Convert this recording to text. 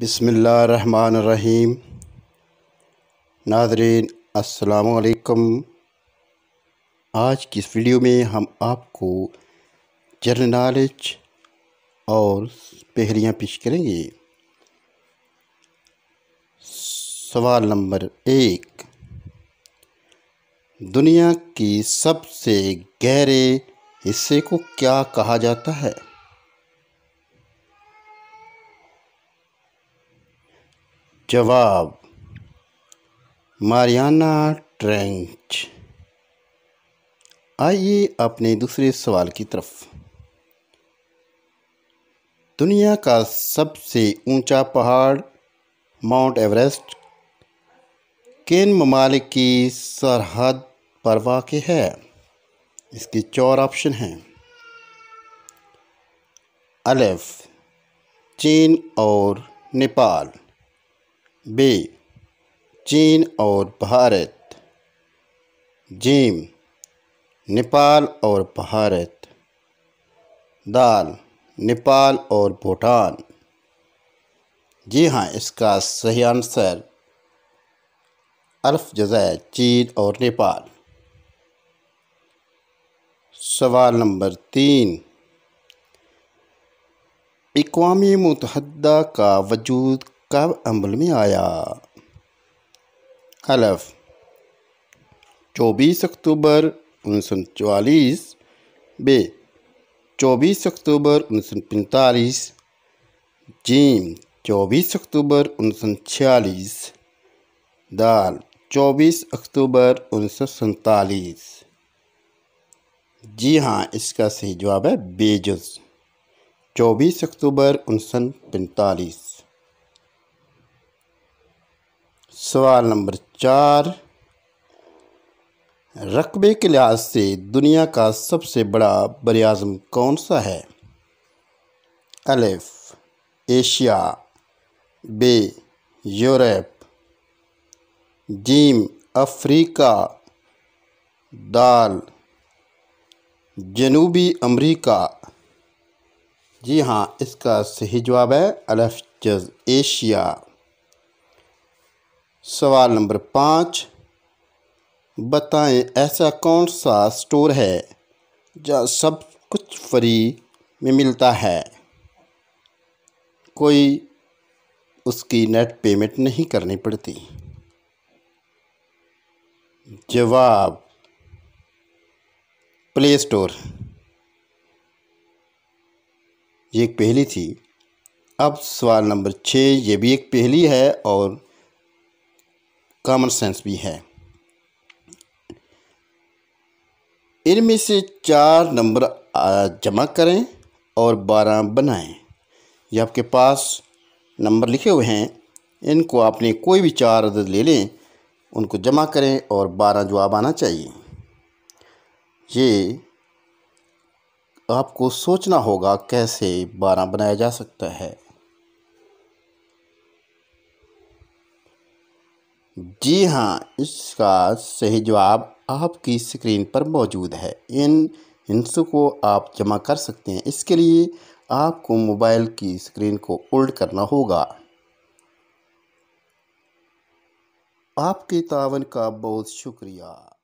रहीम Nadreen असलकम आज की इस वीडियो में हम आपको जनरल नॉलेज और पहलियाँ पेश करेंगे सवाल नंबर एक दुनिया की सबसे गहरे हिस्से को क्या कहा जाता है जवाब मारियाना ट्रेंच आइए अपने दूसरे सवाल की तरफ दुनिया का सबसे ऊंचा पहाड़ माउंट एवरेस्ट किन ममालिक की सरहद पर वाक़ है इसके चार ऑप्शन हैं अलेफ चीन और नेपाल बी चीन और भारत जीम नेपाल और भारत दाल नेपाल और भूटान जी हाँ इसका सही आंसर अल्फ जजै चीन और नेपाल सवाल नंबर तीन इकवामी मुतहदा का वजूद कब अमल में आया हलफ चौबीस अक्टूबर उन्नीस सौ चवालीस बे चौबीस अक्टूबर उन्नीस सौ पैंतालीस जीम चौबीस अक्टूबर उन्नीस सौ छियालीस दाल चौबीस अक्टूबर उन्नीस सौ जी हाँ इसका सही जवाब है बेजस चौबीस अक्टूबर उन्नीस सौ पैंतालीस सवाल नंबर चार रकबे के लिहाज से दुनिया का सबसे बड़ा आज़म कौन सा है अलेफ एशिया बे यूरोप जीम अफ्रीका दाल जनूबी अमरीका जी हाँ इसका सही जवाब है अलफ जज एशिया सवाल नंबर पाँच बताएं ऐसा कौन सा स्टोर है जहाँ सब कुछ फ्री में मिलता है कोई उसकी नेट पेमेंट नहीं करनी पड़ती जवाब प्ले स्टोर ये एक पहली थी अब सवाल नंबर छः ये भी एक पहली है और कॉमन सेंस भी है इनमें से चार नंबर जमा करें और बारह बनाएं ये आपके पास नंबर लिखे हुए हैं इनको आपने कोई भी चार अदद ले लें उनको जमा करें और बारह जवाब आना चाहिए ये आपको सोचना होगा कैसे बारह बनाया जा सकता है जी हाँ इसका सही जवाब आपकी स्क्रीन पर मौजूद है इन हिंसों को आप जमा कर सकते हैं इसके लिए आपको मोबाइल की स्क्रीन को उल्ट करना होगा आपके तावन का बहुत शुक्रिया